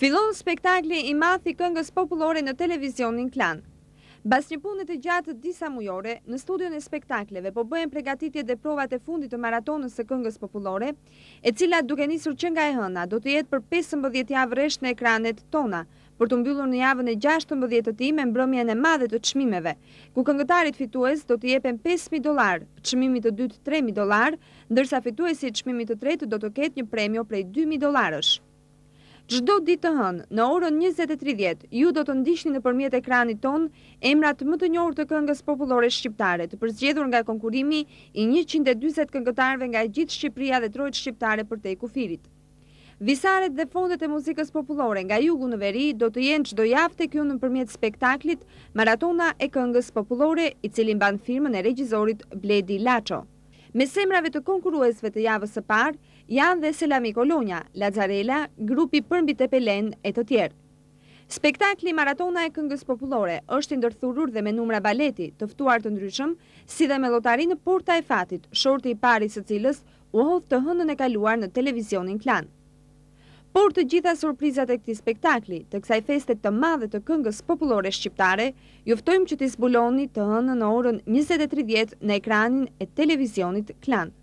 Filon spektakli i mathi këngës populore në televizionin klan. Bas një punët e gjatë disa mujore, në studion e spektakleve po bëhen pregatitje dhe provat e fundit të maratonës të këngës populore, e cila duke njësur që nga e hëna, do të jetë për 15 javë resht në ekranet tona, për të mbyllur në javën e 16 të ti me mbrëmjen e madhe të qmimeve, ku këngëtarit fitues do të jepen 5.000 dolar, qmimit të 2.000 3000 dolar, ndërsa fituesi qmimit të 3 do të ketë një premio prej 2.000 dolarësh. Gjdo ditë të hënë, në orën 20.30, ju do të ndishtin në përmjet e kranit tonë emrat më të njohër të këngës populore shqiptare, të përzgjedhur nga konkurimi i 120 këngëtarve nga gjithë Shqipria dhe trojtë shqiptare për te kufirit. Visaret dhe fondet e muzikës populore nga jugu në veri do të jenë gjdo jafte kjo në përmjet spektaklit Maratona e këngës populore i cilin ban firmën e regjizorit Bledi Lacho. Me semrave të konkuruesve të javës së parë, janë dhe Selami Kolonia, Lazarela, grupi përmbi të pelen e të tjerë. Spektakli Maratona e këngës populore është ndërthurur dhe me numra baleti, tëftuar të ndryshëm, si dhe me lotarinë porta e fatit, shorti i pari së cilës, u hodhë të hëndën e kaluar në televizionin klanë. Por të gjitha surprizat e këti spektakli, të kësaj festet të madhe të këngës populore shqiptare, juftojmë që të zbuloni të hënë në orën 23.10 në ekranin e televizionit klan.